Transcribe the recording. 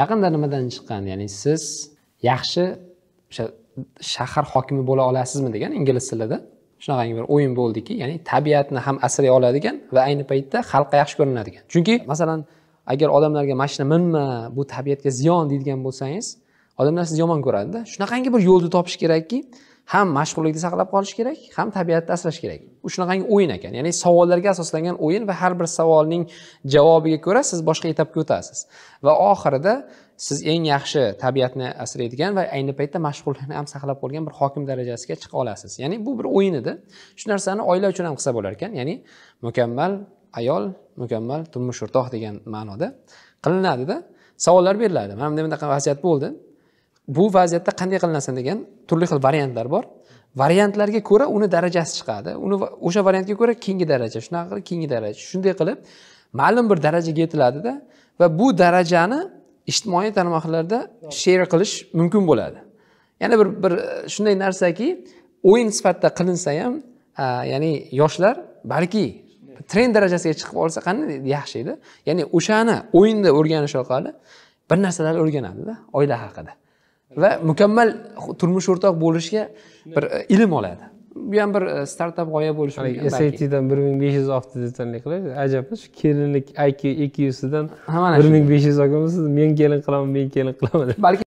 yaqinda nimadan chiqqan ya'ni siz yaxshi o'sha shahar hokimi bo'la olasizmi degan ingliz tilida shunaqangi bir o'yin bo'ldiki ya'ni tabiatni ham asray oladigan va ayni paytda xalqqa yaxshi ko'rinadigan chunki masalan agar odamlarga mashina minma bu tabiatga ziyon deydigan bo'lsangiz odamlar sizni yomon ko'radida shunaqangi bir yo'lni topish kerakki ham mashg'ullikni saqlab qolish kerak ham tabiatni asrash kerak u shunaqangi o'yin ekan ya'ni savollarga asoslangan o'yin va har bir savolning javobiga ko'ra siz boshqa etapga o'tasiz va oxirida siz eng yaxshi tabiatni asraydigan va ayni paytda mashg'ullikni ham saqlab qolgan bir hokim darajasiga chiqa olasiz ya'ni bu bir o'yin edi shu narsani oila uchun ham qilsa bo'lar ekan ya'ni mukammal ayol mukammal turmush o'rtoq degan ma'noda qilinadida savollar beriladi mana bunday bunaqa vaziyat bo'ldi bu vaziyatda qanday qilinasan degan turli xil variantlar bor variantlarga ko'ra uni darajasi chiqadi uni o'sha variantga ko'ra keyingi daraja shunaqa qilib keyingi daraja shunday qilib ma'lum bir darajaga yetiladida va bu darajani ijtimoiy tarmoqlarda sher qilish mumkin bo'ladi yana bir bir shunday narsaki o'yin sifatida qilinsa ham ya'ni yoshlar balki trend darajasiga chiqib olsa qanday yaxshi edi ya'ni o'shani o'yinda o'rganish orqali bir narsalarni o'rganadida oila haqida va mukammal turmush o'rtoq bo'lishga bir e, ilm oladi bu ham bir e, startap g'oya bo'lishi mumkin satdan bir ming besh yuz oltidetalik qilib ajab shu kelinlik iq ikki e yuzdan bir ming besh yuz olganmisiz men kelin qilaman men kelin qilaman deb balki